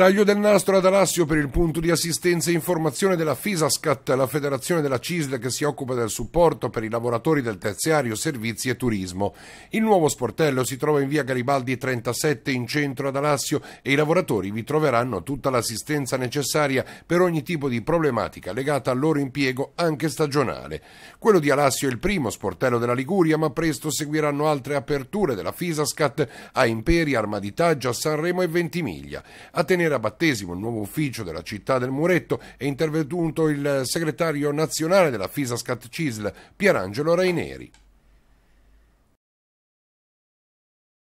Taglio del nastro ad Alassio per il punto di assistenza e informazione della FISASCAT, la federazione della CISL che si occupa del supporto per i lavoratori del terziario, servizi e turismo. Il nuovo sportello si trova in via Garibaldi 37 in centro ad Alassio e i lavoratori vi troveranno tutta l'assistenza necessaria per ogni tipo di problematica legata al loro impiego anche stagionale. Quello di Alassio è il primo sportello della Liguria, ma presto seguiranno altre aperture della FISASCAT a Imperia, Armaditaggia, Sanremo e Ventimiglia. A tenere era battesimo il nuovo ufficio della città del Muretto, è intervenuto il segretario nazionale della FISA Scat Cisl, Pierangelo Raineri.